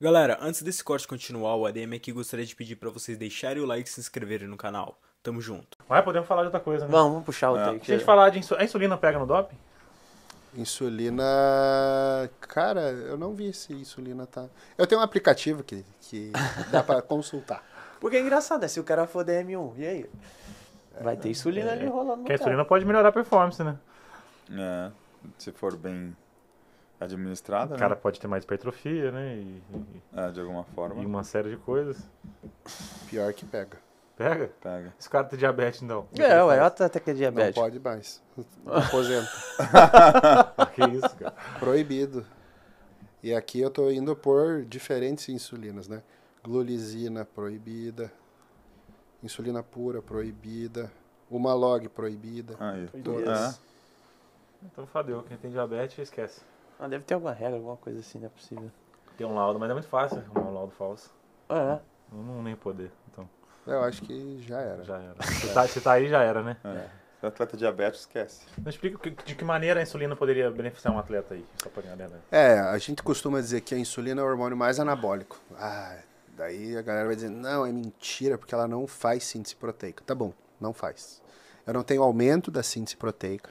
Galera, antes desse corte continuar, o ADM aqui gostaria de pedir para vocês deixarem o like e se inscreverem no canal. Tamo junto. Vai, podemos falar de outra coisa, né? Vamos, vamos puxar o é. take. Deixa eu te falar de insulina. A insulina pega no doping? Insulina. Cara, eu não vi se insulina tá. Eu tenho um aplicativo que, que dá para consultar. Porque é engraçado, né? Se o cara for DM1, e aí? Vai ter insulina é. ali rolando. Porque a insulina pode melhorar a performance, né? É, se for bem administrada. O cara né? pode ter mais hipertrofia, né? E, e, é, de alguma forma. E uma série de coisas. Pior que pega. Pega? Pega. Esse cara tem diabetes, não. É, ué, tá até que é diabetes. Não pode mais. Aposenta. que isso, cara? Proibido. E aqui eu tô indo por diferentes insulinas, né? Glulizina proibida, insulina pura proibida, uma log proibida. Ah, isso. É. Então fadeu, quem tem diabetes esquece. Ah, deve ter alguma regra, alguma coisa assim, não é possível. Tem um laudo, mas é muito fácil arrumar um laudo falso. Ah, é. Eu não nem poder, então. Eu acho que já era. Já era. Se tá, se tá aí, já era, né? É. Se é atleta diabético esquece. Não explica de que maneira a insulina poderia beneficiar um atleta aí, só pra né? É, a gente costuma dizer que a insulina é o hormônio mais anabólico. Ah, daí a galera vai dizer, não, é mentira, porque ela não faz síntese proteica. Tá bom, não faz. Eu não tenho aumento da síntese proteica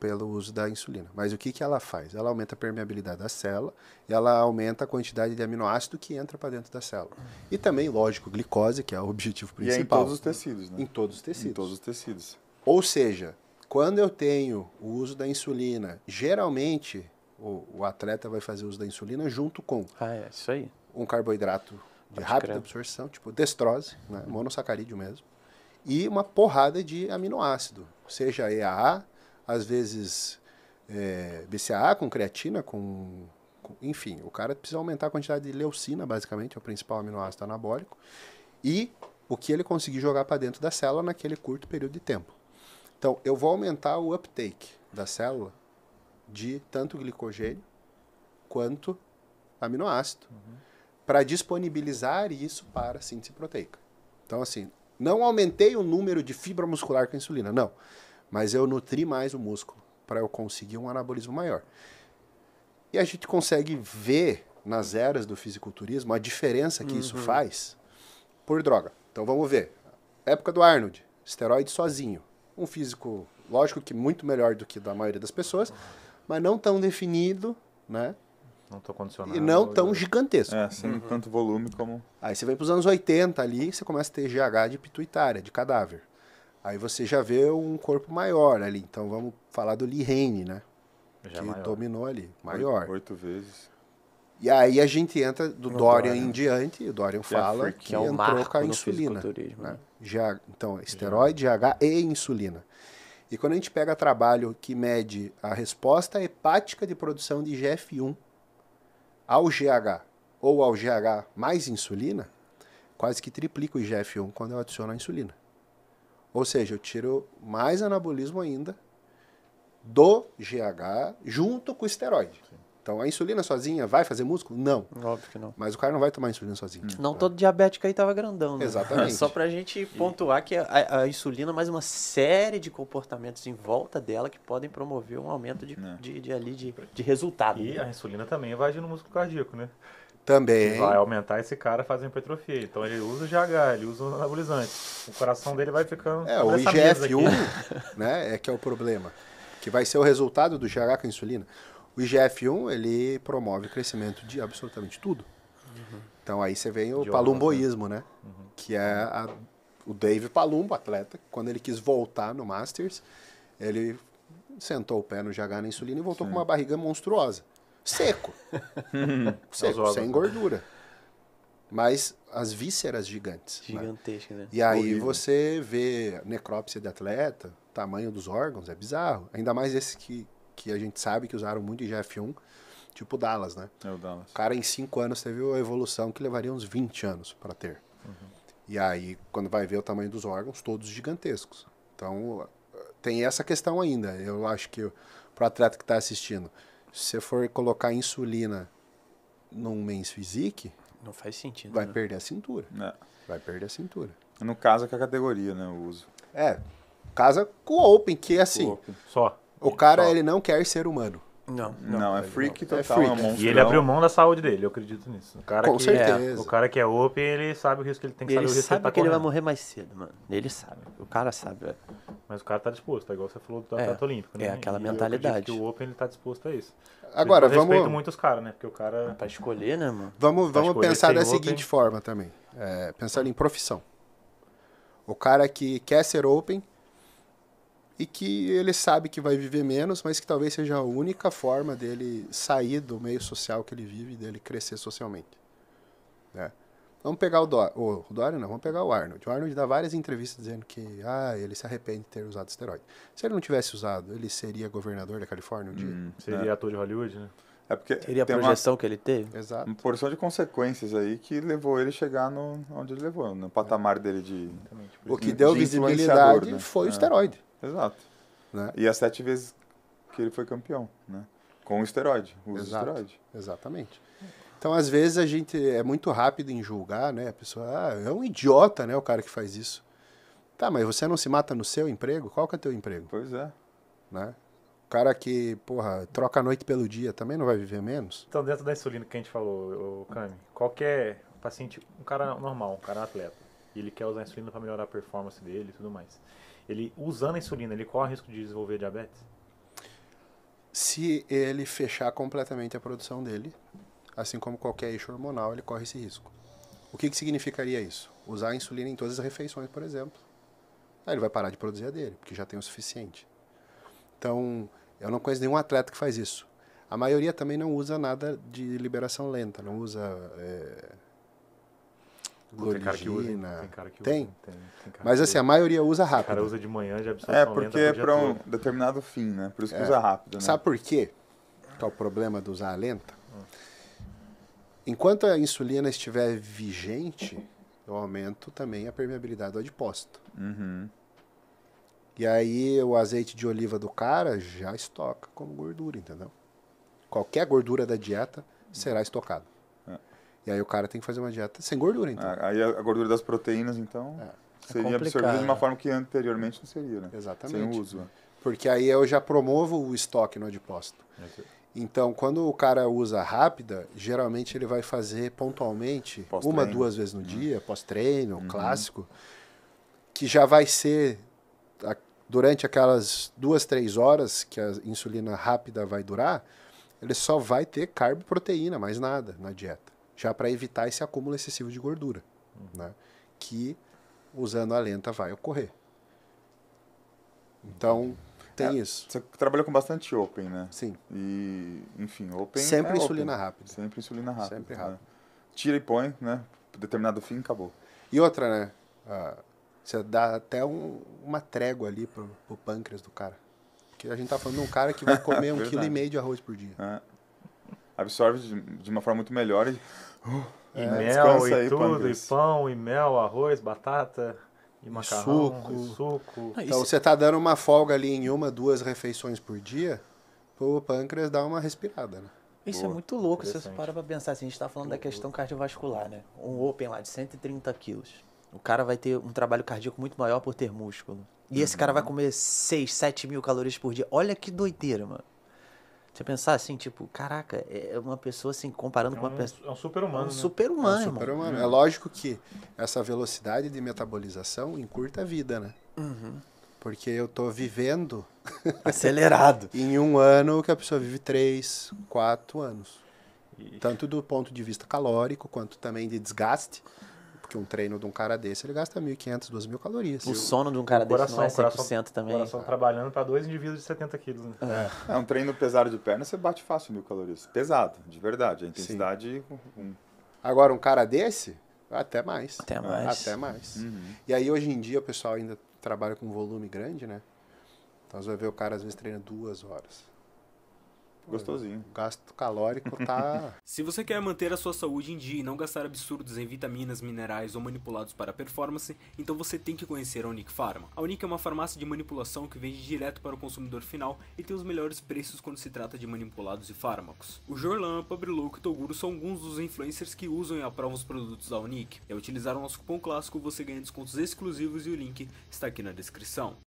pelo uso da insulina. Mas o que, que ela faz? Ela aumenta a permeabilidade da célula, ela aumenta a quantidade de aminoácido que entra para dentro da célula. E também, lógico, glicose, que é o objetivo principal. E é em todos os tecidos, né? Em todos os tecidos. Em todos os tecidos. Ou seja, quando eu tenho o uso da insulina, geralmente o, o atleta vai fazer uso da insulina junto com ah, é isso aí. um carboidrato de rápida crer. absorção, tipo destrose, né? monossacarídeo mesmo, e uma porrada de aminoácido, seja EAA, às vezes é, BCAA com creatina, com, com, Enfim, o cara precisa aumentar a quantidade de leucina, basicamente, é o principal aminoácido anabólico, e o que ele conseguir jogar para dentro da célula naquele curto período de tempo. Então, eu vou aumentar o uptake da célula de tanto glicogênio quanto aminoácido, uhum. para disponibilizar isso para a síntese proteica. Então, assim, não aumentei o número de fibra muscular com insulina, não mas eu nutri mais o músculo para eu conseguir um anabolismo maior. E a gente consegue ver nas eras do fisiculturismo a diferença que uhum. isso faz por droga. Então vamos ver. Época do Arnold, esteroide sozinho. Um físico, lógico que muito melhor do que da maioria das pessoas, mas não tão definido, né? Não tão condicionado. E não tão gigantesco. É, sem uhum. tanto volume como. Aí você vem para os anos 80 ali, você começa a ter GH de pituitária, de cadáver. Aí você já vê um corpo maior ali. Então vamos falar do Lee Haine, né? Já que maior. dominou ali, maior. Oito, oito, vezes. E aí a gente entra do Dorian, Dorian em diante, o Dorian é fala que, que é entrou com a insulina. Né? Já, né? então, esteroide, GH e insulina. E quando a gente pega trabalho que mede a resposta hepática de produção de GF1 ao GH ou ao GH mais insulina, quase que triplica o IGF-1 quando eu adiciono a insulina. Ou seja, eu tiro mais anabolismo ainda do GH junto com o esteroide. Sim. Então, a insulina sozinha vai fazer músculo? Não. Óbvio que não. Mas o cara não vai tomar insulina sozinho. Hum. Não, todo diabético aí tava grandão, né? Exatamente. Só pra gente pontuar que a, a, insulina, mais uma série de comportamentos em volta dela que podem promover um aumento de, né. de, de, ali, de, de resultado. E né? a insulina também vai agir no músculo cardíaco, né? Também. vai aumentar esse cara fazendo hipertrofia. Então ele usa o GH, ele usa o anabolizante. O coração dele vai ficando. É, o IGF-1, né? É que é o problema. Que vai ser o resultado do GH com a insulina. O IGF-1, ele promove o crescimento de absolutamente tudo. Uhum. Então aí você vem o de palumboísmo, né? Uhum. Que é a, o Dave Palumbo, atleta, quando ele quis voltar no Masters, ele sentou o pé no GH na insulina e voltou Sim. com uma barriga monstruosa. Seco. seco, sem gordura. Mas as vísceras gigantes. Né? Gigantescas, né? né? E aí Horrível. você vê necrópsia de atleta, tamanho dos órgãos, é bizarro. Ainda mais esse que, que a gente sabe que usaram muito de GF1, tipo Dallas, né? É o Dallas. O cara em 5 anos teve a evolução que levaria uns 20 anos para ter. Uhum. E aí, quando vai ver o tamanho dos órgãos, todos gigantescos. Então, tem essa questão ainda. Eu acho que pro atleta que está assistindo, se você for colocar insulina num mens physique, não faz sentido. Vai né? perder a cintura. Não. É. Vai perder a cintura. No caso com que é a categoria, né, o uso. É. Casa com o Open, que é assim. Só. O cara, Só. ele não quer ser humano. Não, não, não é freak não. É total. É freak. um e ele abriu mão da saúde dele, eu acredito nisso. O cara Com que certeza. É, o cara que é open, ele sabe o risco que ele tem que ele saber. Ele sabe que, ele, tá que ele vai morrer mais cedo, mano. Ele sabe. O cara sabe. Velho. Mas o cara tá disposto, tá igual você falou do é, atleta é, Olímpico, né? É aquela e mentalidade. que o Open ele tá disposto a isso. Agora, eu vamos. respeito muito os caras, né? Porque o cara. Pra escolher, né, mano? Vamos, vamos pensar da seguinte open. forma também. É, pensando em profissão. O cara que quer ser Open e que ele sabe que vai viver menos, mas que talvez seja a única forma dele sair do meio social que ele vive e dele crescer socialmente. Né? Vamos pegar o Dória. O Dória não, vamos pegar o Arnold. O Arnold dá várias entrevistas dizendo que ah, ele se arrepende de ter usado esteroide. Se ele não tivesse usado, ele seria governador da Califórnia um dia. Hum, seria né? ator de Hollywood, né? É porque Seria a projeção uma... que ele teve? Exato. Uma porção de consequências aí que levou ele a chegar no, onde ele levou, no patamar é. dele de. Tipo, o que deu de visibilidade né? foi é. o esteroide. Exato. Né? E as sete vezes que ele foi campeão, né? Com o esteroide, Usa o esteroide. Exatamente. Então, às vezes, a gente é muito rápido em julgar, né? A pessoa, ah, é um idiota, né? O cara que faz isso. Tá, mas você não se mata no seu emprego? Qual que é teu emprego? Pois é. Né? O cara que, porra, troca a noite pelo dia também não vai viver menos? Então, dentro da insulina que a gente falou, Cami, qualquer é paciente, um cara normal, um cara atleta, ele quer usar a insulina para melhorar a performance dele e tudo mais. Ele, usando a insulina, ele corre o risco de desenvolver diabetes? Se ele fechar completamente a produção dele, assim como qualquer eixo hormonal, ele corre esse risco. O que, que significaria isso? Usar a insulina em todas as refeições, por exemplo. Aí ele vai parar de produzir a dele, porque já tem o suficiente. Então, eu não conheço nenhum atleta que faz isso. A maioria também não usa nada de liberação lenta, não usa. É, tem cara que usa. Tem, cara que tem? Usa, tem, tem cara Mas assim, a maioria usa rápido. O cara usa de manhã, já absorção É, porque é para um determinado fim, né? Por isso que é. usa rápido. Né? Sabe por quê? Qual é o problema de usar a lenta? Enquanto a insulina estiver vigente, eu aumento também a permeabilidade do adipócito. Uhum. E aí o azeite de oliva do cara já estoca como gordura, entendeu? Qualquer gordura da dieta será estocada. É. E aí o cara tem que fazer uma dieta sem gordura, então. Ah, aí a gordura das proteínas, então, é. é seria absorvida de uma forma que anteriormente não seria, né? Exatamente. Sem uso. Porque aí eu já promovo o estoque no adipócito. É. Então, quando o cara usa rápida, geralmente ele vai fazer pontualmente, uma, duas vezes no uhum. dia, pós-treino, uhum. clássico, que já vai ser a, durante aquelas duas, três horas que a insulina rápida vai durar, ele só vai ter carbo proteína, mais nada na dieta, já para evitar esse acúmulo excessivo de gordura, uhum. né? que usando a lenta vai ocorrer. Então, tem é, isso. Você trabalhou com bastante open, né? Sim. E, enfim, open. Sempre é insulina open. rápida. Sempre insulina rápida. Sempre rápida. Né? Tira e põe, né? Determinado fim, acabou. E outra, né? Ah, você dá até um, uma trégua ali pro, pro pâncreas do cara. Porque a gente tá falando de um cara que vai comer um quilo e meio de arroz por dia. É. Absorve de, de, uma forma muito melhor e. Uh, e é, mel e aí, tudo, pâncreas. e pão, e mel, arroz, batata. E macarrão, suco. E suco. então você está dando uma folga ali em uma, duas refeições por dia, para o pâncreas dar uma respirada, né? Isso é Boa, é muito louco se você para para pensar assim. A gente está falando Boa. da questão cardiovascular, né? Um Open lá de 130 quilos. O cara vai ter um trabalho cardíaco muito maior por ter músculo. E uhum. esse cara vai comer 6, 7 mil calorias por dia. Olha que doideira, mano. Você pensar assim, tipo, caraca, é, é uma pessoa assim, comparando é um, com uma pessoa. É um super-humano. É um né? super-humano. É, um super -humano. Uhum. é lógico que essa velocidade de metabolização encurta a vida, né? Uhum. Porque eu tô vivendo. Acelerado. em um ano que a pessoa vive três, quatro anos. E... Tanto do ponto de vista calórico, quanto também de desgaste. Porque um treino de um cara desse, ele gasta 1.500, 2.000 calorias. O sono de um cara desse não é 100% coração, também. coração trabalhando para dois indivíduos de 70 quilos. Né? É. é. um treino pesado de perna, você bate fácil 1.000 calorias. Pesado, de verdade. A intensidade... Um... Agora, um cara desse, até mais. Até é. mais. Até mais. Uhum. E aí, hoje em dia, o pessoal ainda trabalha com volume grande, né? Então, você vai ver o cara, às vezes, treina duas horas. Gostosinho. O gasto calórico tá. Se você quer manter a sua saúde em dia e não gastar absurdos em vitaminas, minerais ou manipulados para performance, então você tem que conhecer a Unic Pharma. A Unic é uma farmácia de manipulação que vende direto para o consumidor final e tem os melhores preços quando se trata de manipulados e fármacos. O Jorlan, Pabrilou e Toguro são alguns dos influencers que usam e aprovam os produtos da Unic. E ao é utilizar o nosso cupom clássico, você ganha descontos exclusivos e o link está aqui na descrição.